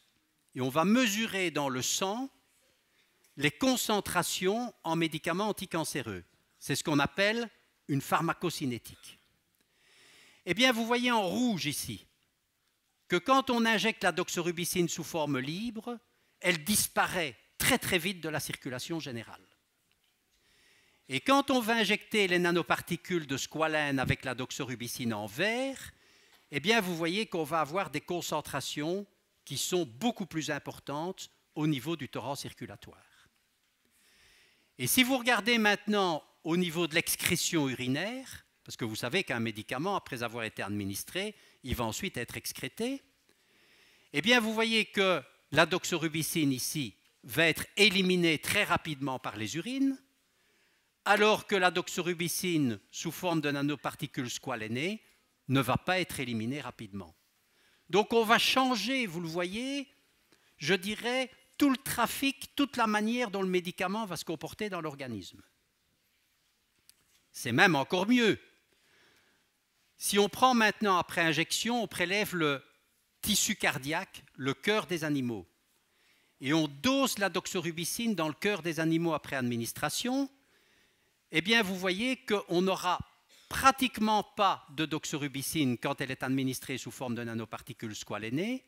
et on va mesurer dans le sang les concentrations en médicaments anticancéreux. C'est ce qu'on appelle une pharmacocinétique. Eh bien, vous voyez en rouge ici que quand on injecte la doxorubicine sous forme libre, elle disparaît très très vite de la circulation générale. Et quand on va injecter les nanoparticules de squalène avec la doxorubicine en vert, eh bien, vous voyez qu'on va avoir des concentrations qui sont beaucoup plus importantes au niveau du torrent circulatoire. Et si vous regardez maintenant au niveau de l'excrétion urinaire, parce que vous savez qu'un médicament, après avoir été administré, il va ensuite être excrété, eh bien vous voyez que la doxorubicine ici va être éliminée très rapidement par les urines, alors que la doxorubicine, sous forme de nanoparticules squalénées, ne va pas être éliminée rapidement. Donc on va changer, vous le voyez, je dirais, tout le trafic, toute la manière dont le médicament va se comporter dans l'organisme. C'est même encore mieux. Si on prend maintenant, après injection, on prélève le tissu cardiaque, le cœur des animaux, et on dose la doxorubicine dans le cœur des animaux après administration, eh bien vous voyez qu'on aura pratiquement pas de doxorubicine quand elle est administrée sous forme de nanoparticules squalénées,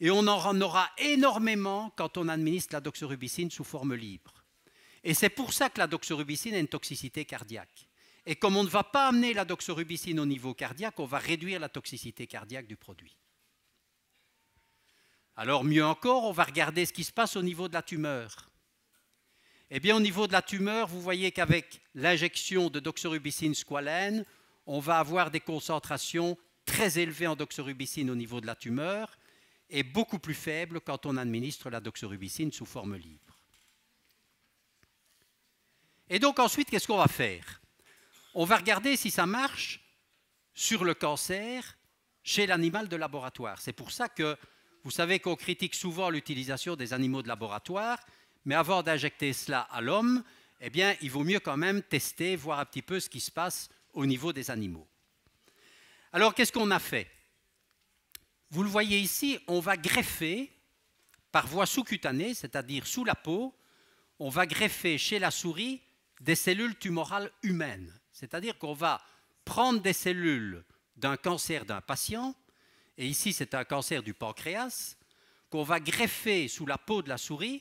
et on en aura énormément quand on administre la doxorubicine sous forme libre. Et c'est pour ça que la doxorubicine a une toxicité cardiaque. Et comme on ne va pas amener la doxorubicine au niveau cardiaque, on va réduire la toxicité cardiaque du produit. Alors mieux encore, on va regarder ce qui se passe au niveau de la tumeur. Eh bien, au niveau de la tumeur, vous voyez qu'avec l'injection de doxorubicine squalène, on va avoir des concentrations très élevées en doxorubicine au niveau de la tumeur et beaucoup plus faibles quand on administre la doxorubicine sous forme libre. Et donc ensuite, qu'est-ce qu'on va faire On va regarder si ça marche sur le cancer chez l'animal de laboratoire. C'est pour ça que vous savez qu'on critique souvent l'utilisation des animaux de laboratoire, mais avant d'injecter cela à l'homme, eh bien, il vaut mieux quand même tester, voir un petit peu ce qui se passe au niveau des animaux. Alors, qu'est-ce qu'on a fait Vous le voyez ici, on va greffer par voie sous-cutanée, c'est-à-dire sous la peau, on va greffer chez la souris des cellules tumorales humaines. C'est-à-dire qu'on va prendre des cellules d'un cancer d'un patient, et ici c'est un cancer du pancréas, qu'on va greffer sous la peau de la souris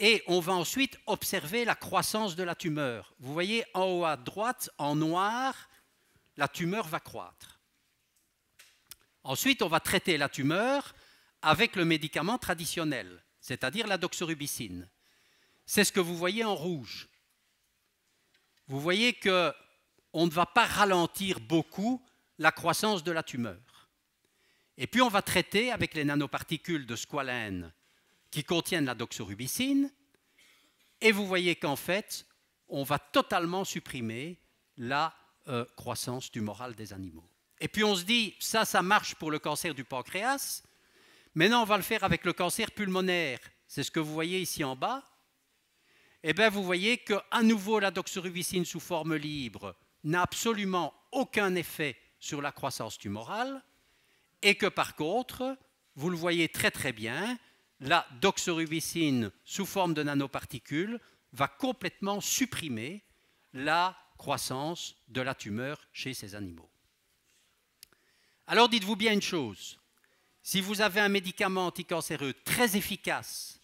et on va ensuite observer la croissance de la tumeur. Vous voyez en haut à droite, en noir, la tumeur va croître. Ensuite, on va traiter la tumeur avec le médicament traditionnel, c'est-à-dire la doxorubicine. C'est ce que vous voyez en rouge. Vous voyez que on ne va pas ralentir beaucoup la croissance de la tumeur. Et puis on va traiter avec les nanoparticules de squalène qui contiennent la doxorubicine, et vous voyez qu'en fait, on va totalement supprimer la euh, croissance tumorale des animaux. Et puis on se dit, ça, ça marche pour le cancer du pancréas, maintenant on va le faire avec le cancer pulmonaire. C'est ce que vous voyez ici en bas. Eh bien, vous voyez qu'à nouveau, la doxorubicine sous forme libre n'a absolument aucun effet sur la croissance tumorale, et que par contre, vous le voyez très très bien, la doxorubicine sous forme de nanoparticules va complètement supprimer la croissance de la tumeur chez ces animaux. Alors dites-vous bien une chose, si vous avez un médicament anticancéreux très efficace,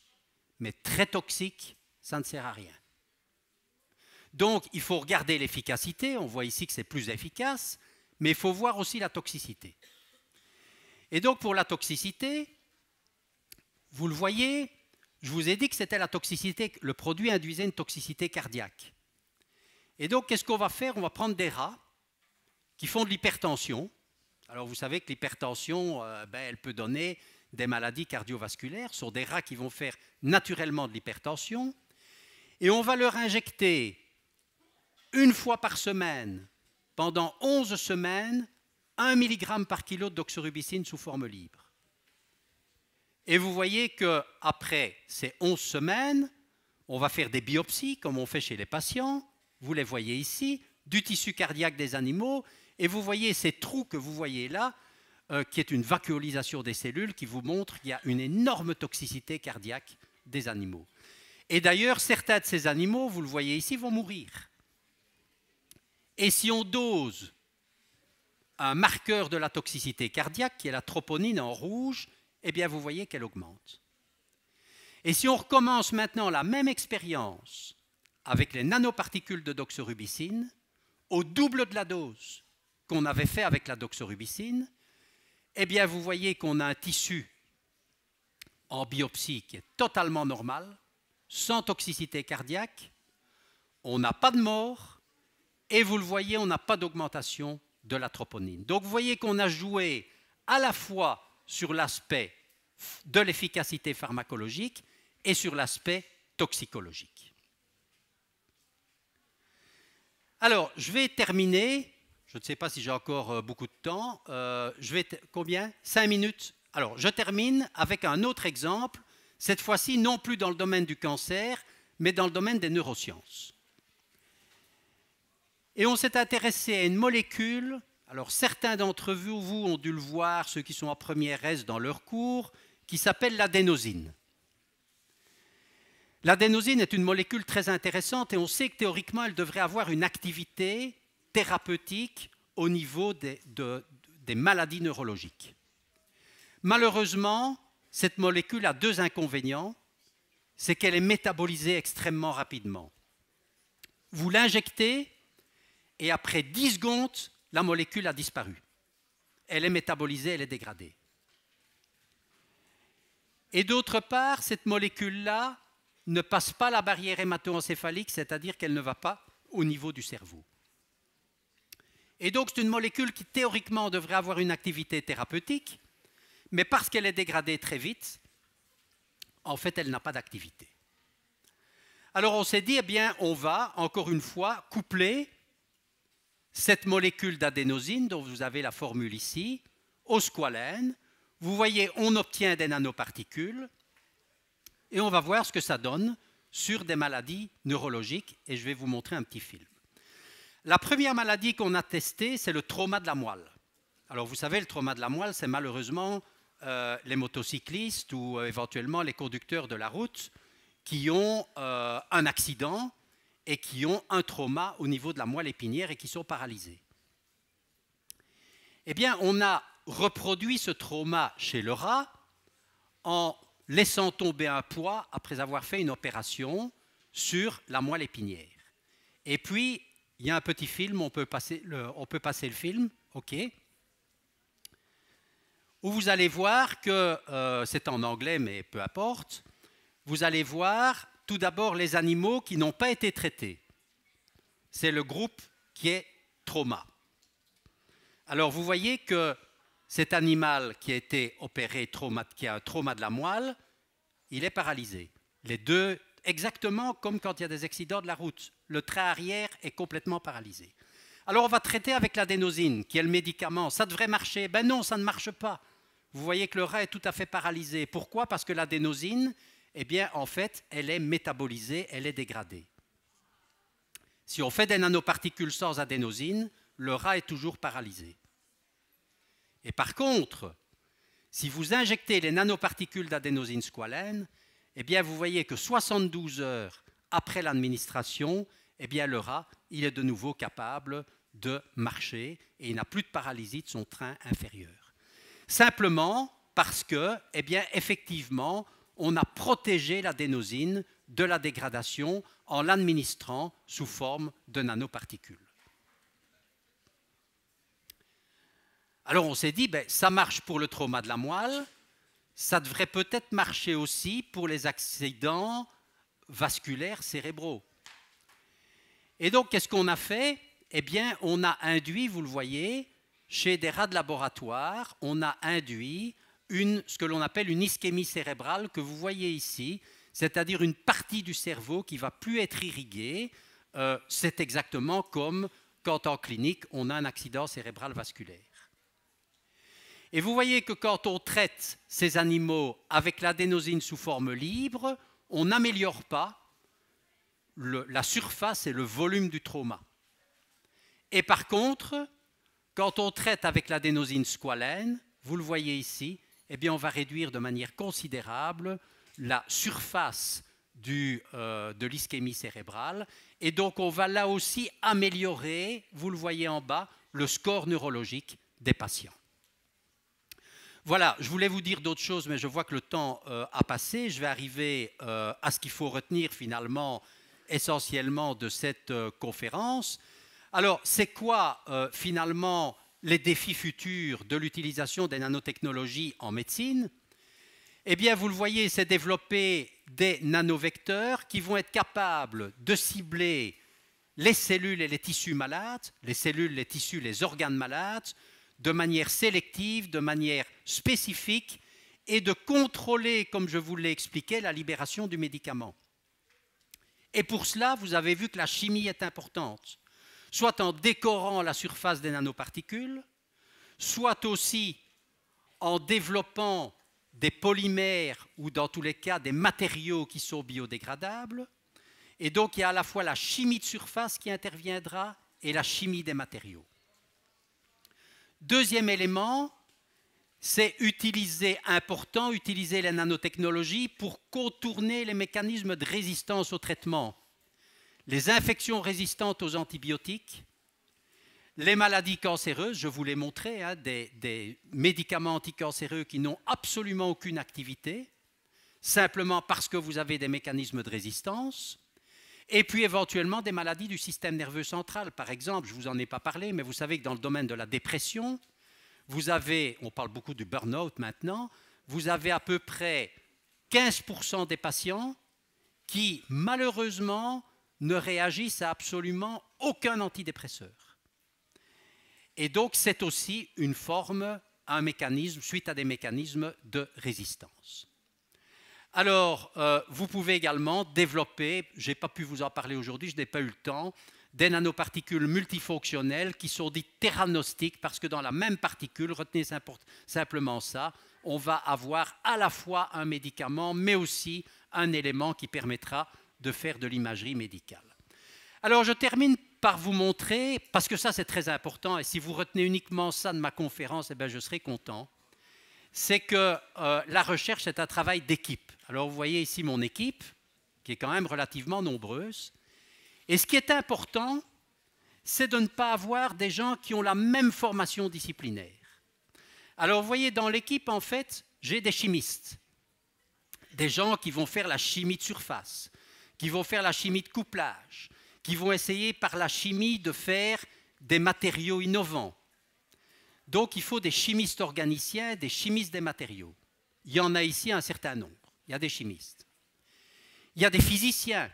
mais très toxique, ça ne sert à rien. Donc il faut regarder l'efficacité, on voit ici que c'est plus efficace, mais il faut voir aussi la toxicité. Et donc pour la toxicité, vous le voyez, je vous ai dit que c'était la toxicité, le produit induisait une toxicité cardiaque. Et donc, qu'est-ce qu'on va faire On va prendre des rats qui font de l'hypertension. Alors, vous savez que l'hypertension, euh, ben, elle peut donner des maladies cardiovasculaires. Ce sont des rats qui vont faire naturellement de l'hypertension. Et on va leur injecter une fois par semaine, pendant 11 semaines, 1 mg par kilo d'oxorubicine sous forme libre. Et vous voyez qu'après ces 11 semaines, on va faire des biopsies, comme on fait chez les patients, vous les voyez ici, du tissu cardiaque des animaux, et vous voyez ces trous que vous voyez là, euh, qui est une vacuolisation des cellules, qui vous montre qu'il y a une énorme toxicité cardiaque des animaux. Et d'ailleurs, certains de ces animaux, vous le voyez ici, vont mourir. Et si on dose un marqueur de la toxicité cardiaque, qui est la troponine en rouge, eh bien vous voyez qu'elle augmente. Et si on recommence maintenant la même expérience avec les nanoparticules de doxorubicine, au double de la dose qu'on avait fait avec la doxorubicine, eh bien vous voyez qu'on a un tissu en biopsie qui est totalement normal, sans toxicité cardiaque, on n'a pas de mort, et vous le voyez, on n'a pas d'augmentation de la troponine. Donc vous voyez qu'on a joué à la fois sur l'aspect de l'efficacité pharmacologique et sur l'aspect toxicologique. Alors, je vais terminer. Je ne sais pas si j'ai encore euh, beaucoup de temps. Euh, je vais combien Cinq minutes. Alors, je termine avec un autre exemple. Cette fois-ci, non plus dans le domaine du cancer, mais dans le domaine des neurosciences. Et on s'est intéressé à une molécule alors certains d'entre vous, vous ont dû le voir, ceux qui sont en première S dans leur cours, qui s'appelle l'adénosine. L'adénosine est une molécule très intéressante et on sait que théoriquement elle devrait avoir une activité thérapeutique au niveau des, des maladies neurologiques. Malheureusement, cette molécule a deux inconvénients, c'est qu'elle est métabolisée extrêmement rapidement. Vous l'injectez et après 10 secondes, la molécule a disparu. Elle est métabolisée, elle est dégradée. Et d'autre part, cette molécule-là ne passe pas la barrière hémato-encéphalique, c'est-à-dire qu'elle ne va pas au niveau du cerveau. Et donc, c'est une molécule qui théoriquement devrait avoir une activité thérapeutique, mais parce qu'elle est dégradée très vite, en fait, elle n'a pas d'activité. Alors, on s'est dit, eh bien, on va, encore une fois, coupler cette molécule d'adénosine dont vous avez la formule ici, au squalène. Vous voyez, on obtient des nanoparticules et on va voir ce que ça donne sur des maladies neurologiques et je vais vous montrer un petit film. La première maladie qu'on a testée, c'est le trauma de la moelle. Alors vous savez, le trauma de la moelle, c'est malheureusement euh, les motocyclistes ou euh, éventuellement les conducteurs de la route qui ont euh, un accident et qui ont un trauma au niveau de la moelle épinière et qui sont paralysés. Eh bien, on a reproduit ce trauma chez le rat en laissant tomber un poids après avoir fait une opération sur la moelle épinière. Et puis, il y a un petit film, on peut passer le, on peut passer le film, ok, où vous allez voir que, euh, c'est en anglais mais peu importe, vous allez voir tout d'abord les animaux qui n'ont pas été traités. C'est le groupe qui est trauma. Alors vous voyez que cet animal qui a été opéré, trauma, qui a un trauma de la moelle, il est paralysé. Les deux, exactement comme quand il y a des accidents de la route, le train arrière est complètement paralysé. Alors on va traiter avec l'adénosine, qui est le médicament. Ça devrait marcher. Ben non, ça ne marche pas. Vous voyez que le rat est tout à fait paralysé. Pourquoi Parce que l'adénosine eh bien, en fait, elle est métabolisée, elle est dégradée. Si on fait des nanoparticules sans adénosine, le rat est toujours paralysé. Et par contre, si vous injectez les nanoparticules d'adénosine squalène, eh bien, vous voyez que 72 heures après l'administration, eh bien, le rat, il est de nouveau capable de marcher et il n'a plus de paralysie de son train inférieur. Simplement parce que, eh bien, effectivement, on a protégé l'adénosine de la dégradation en l'administrant sous forme de nanoparticules. Alors on s'est dit, ben, ça marche pour le trauma de la moelle, ça devrait peut-être marcher aussi pour les accidents vasculaires cérébraux. Et donc qu'est-ce qu'on a fait Eh bien on a induit, vous le voyez, chez des rats de laboratoire, on a induit ce que l'on appelle une ischémie cérébrale que vous voyez ici, c'est-à-dire une partie du cerveau qui va plus être irriguée. Euh, c'est exactement comme quand en clinique on a un accident cérébral vasculaire. Et vous voyez que quand on traite ces animaux avec l'adénosine sous forme libre, on n'améliore pas la surface et le volume du trauma. Et par contre, quand on traite avec l'adénosine squalène, vous le voyez ici, eh on va réduire de manière considérable la surface euh, de l'ischémie cérébrale. Et donc, on va là aussi améliorer, vous le voyez en bas, le score neurologique des patients. Voilà, je voulais vous dire d'autres choses, mais je vois que le temps euh, a passé. Je vais arriver euh, à ce qu'il faut retenir finalement essentiellement de cette conférence. Alors, c'est quoi finalement les défis futurs de l'utilisation des nanotechnologies en médecine, eh bien, vous le voyez, c'est développer des nanovecteurs qui vont être capables de cibler les cellules et les tissus malades, les cellules, les tissus, les organes malades, de manière sélective, de manière spécifique, et de contrôler, comme je vous l'ai expliqué, la libération du médicament. Et pour cela, vous avez vu que la chimie est importante soit en décorant la surface des nanoparticules, soit aussi en développant des polymères ou dans tous les cas des matériaux qui sont biodégradables. Et donc il y a à la fois la chimie de surface qui interviendra et la chimie des matériaux. Deuxième élément, c'est utiliser, important, utiliser la nanotechnologie pour contourner les mécanismes de résistance au traitement les infections résistantes aux antibiotiques, les maladies cancéreuses, je vous l'ai montré, hein, des, médicaments anticancéreux qui n'ont absolument aucune activité, simplement parce que vous avez des mécanismes de résistance, et puis éventuellement des maladies du système nerveux central. Par exemple, je ne vous en ai pas parlé, mais vous savez que dans le domaine de la dépression, vous avez, on parle beaucoup du burn-out maintenant, vous avez à peu près 15% des patients qui, malheureusement, ne réagissent à absolument aucun antidépresseur. Et donc c'est aussi une forme, un mécanisme, suite à des mécanismes de résistance. Alors, euh, vous pouvez également développer, je n'ai pas pu vous en parler aujourd'hui, je n'ai pas eu le temps, des nanoparticules multifonctionnelles qui sont dites theranostiques parce que dans la même particule, retenez simplement ça, on va avoir à la fois un médicament mais aussi un élément qui permettra de faire de l'imagerie médicale. Alors je termine par vous montrer, parce que ça c'est très important, et si vous retenez uniquement ça de ma conférence, eh ben, je serai content, c'est que euh, la recherche est un travail d'équipe. Alors vous voyez ici mon équipe, qui est quand même relativement nombreuse. Et ce qui est important, c'est de ne pas avoir des gens qui ont la même formation disciplinaire. Alors vous voyez, dans l'équipe, en fait, j'ai des chimistes, des gens qui vont faire la chimie de surface, qui vont faire la chimie de couplage, qui vont essayer par la chimie de faire des matériaux innovants. Donc il faut des chimistes organiciens, des chimistes des matériaux. Il y en a ici un certain nombre. Il y a des chimistes. Il y a des physiciens.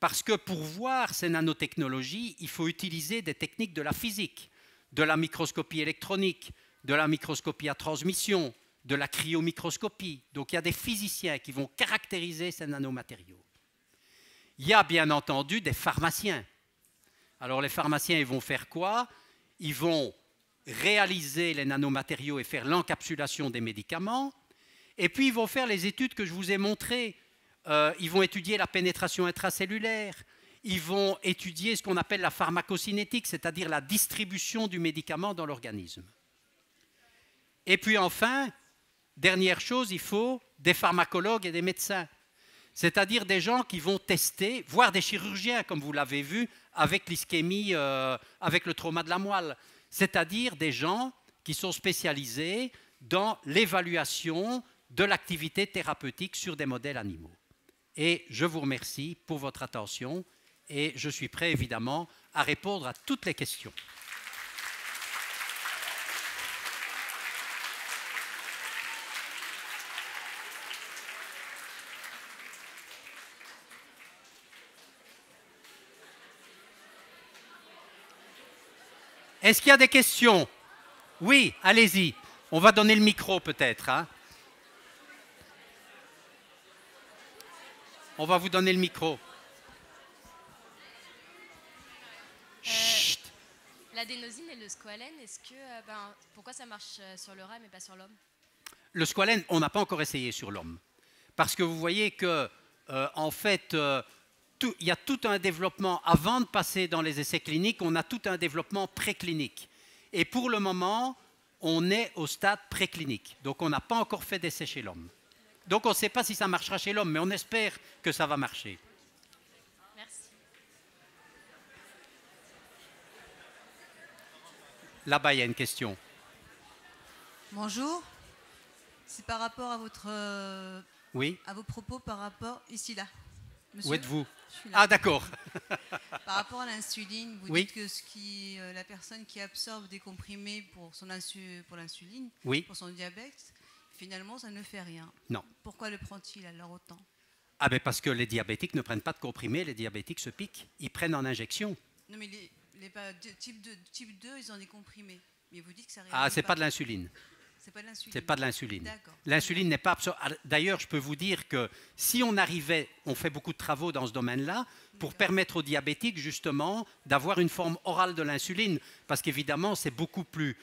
Parce que pour voir ces nanotechnologies, il faut utiliser des techniques de la physique, de la microscopie électronique, de la microscopie à transmission, de la cryomicroscopie. Donc il y a des physiciens qui vont caractériser ces nanomatériaux. Il y a bien entendu des pharmaciens. Alors les pharmaciens, ils vont faire quoi Ils vont réaliser les nanomatériaux et faire l'encapsulation des médicaments. Et puis ils vont faire les études que je vous ai montrées. Euh, ils vont étudier la pénétration intracellulaire. Ils vont étudier ce qu'on appelle la pharmacocinétique, c'est-à-dire la distribution du médicament dans l'organisme. Et puis enfin, dernière chose, il faut des pharmacologues et des médecins c'est-à-dire des gens qui vont tester, voire des chirurgiens, comme vous l'avez vu, avec l'ischémie, euh, avec le trauma de la moelle, c'est-à-dire des gens qui sont spécialisés dans l'évaluation de l'activité thérapeutique sur des modèles animaux. Et je vous remercie pour votre attention et je suis prêt évidemment à répondre à toutes les questions. Est-ce qu'il y a des questions Oui, allez-y. On va donner le micro peut-être. Hein. On va vous donner le micro.
La euh, L'adénosine et le squalène, est-ce que, euh, ben, pourquoi ça marche euh, sur le rat mais pas sur l'homme
Le squalène, on n'a pas encore essayé sur l'homme. Parce que vous voyez que, en fait, il y a tout un développement, avant de passer dans les essais cliniques, on a tout un développement préclinique. Et pour le moment, on est au stade préclinique. Donc on n'a pas encore fait d'essais chez l'homme. Donc on ne sait pas si ça marchera chez l'homme, mais on espère que ça va marcher. Merci. Là-bas, il y a une question.
Bonjour. C'est par rapport à votre... Euh,
oui. À vos propos par rapport... Ici, là. Où êtes-vous Ah, d'accord. *laughs* Par rapport à l'insuline, vous dites que euh, la personne qui absorbe des comprimés pour, son pour l'insuline, pour son diabète, finalement, ça ne fait rien. Non. Pourquoi le prend-il alors autant Ah, ben parce que les diabétiques ne prennent pas de comprimés, les diabétiques se piquent. Ils prennent en injection. Non, mais les, types type, 2, ils ont des comprimés. Mais vous dites que ça Ah, c'est pas de l'insuline. Ce n'est pas de l'insuline. L'insuline n'est pas... Ah, d'ailleurs, je peux vous dire que si on arrivait, on fait beaucoup de travaux dans ce domaine-là, pour permettre aux diabétiques, justement, d'avoir une forme orale de l'insuline, parce qu'évidemment, c'est beaucoup plus,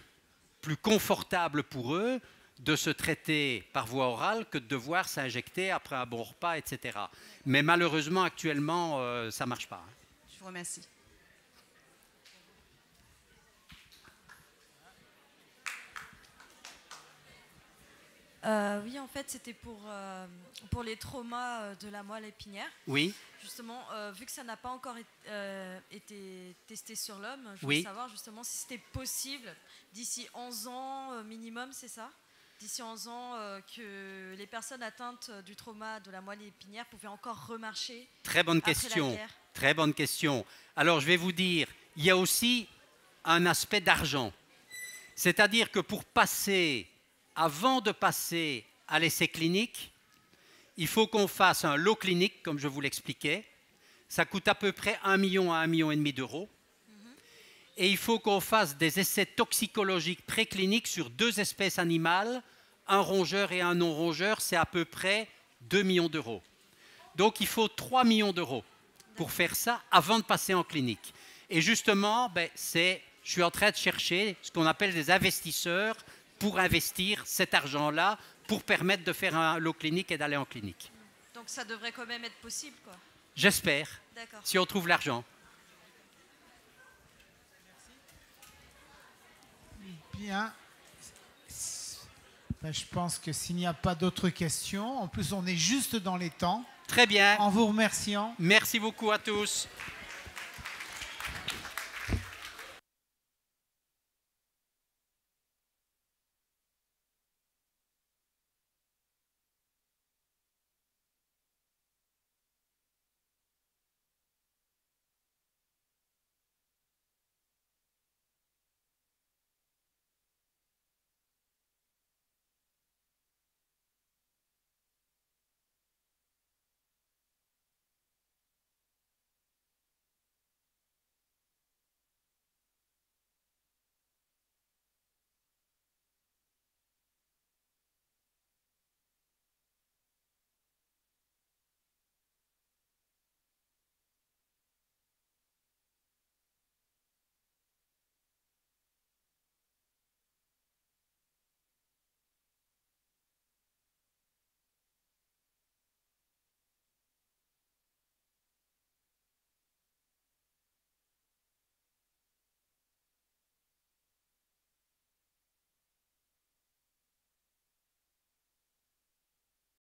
plus confortable pour eux de se traiter par voie orale que de devoir s'injecter après un bon repas, etc. Mais malheureusement, actuellement, euh, ça ne marche pas. Hein. Je vous remercie. Euh, oui, en fait, c'était pour, euh, pour les traumas euh, de la moelle épinière. Oui. Justement, vu que ça n'a pas encore été testé sur l'homme, je voulais savoir justement si c'était possible d'ici 11
ans minimum, c'est ça D'ici 11 ans, que les personnes atteintes du trauma de la moelle épinière pouvaient encore remarcher. Très bonne question.
Très bonne question. Alors, je vais vous dire, il y a aussi un aspect d'argent. C'est-à-dire que pour passer avant de passer à l'essai clinique, il faut qu'on fasse un lot clinique, comme je vous l'expliquais. Ça coûte à peu près 1 million à 1,5 million d'euros. demi d'euros, Et il faut qu'on fasse des essais toxicologiques précliniques sur deux espèces animales, un rongeur et un non-rongeur, c'est à peu près 2 millions d'euros. Donc il faut 3 millions d'euros pour faire ça avant de passer en clinique. Et justement, ben, je suis en train de chercher ce qu'on appelle des investisseurs pour investir cet argent-là pour permettre de faire un lot clinique et d'aller en clinique. Donc ça devrait quand même être possible, quoi. J'espère, si on trouve l'argent.
Bien. Ben, je pense que s'il n'y a pas d'autres questions, en plus on est juste dans les temps. Très bien. En vous remerciant.
Merci beaucoup à tous.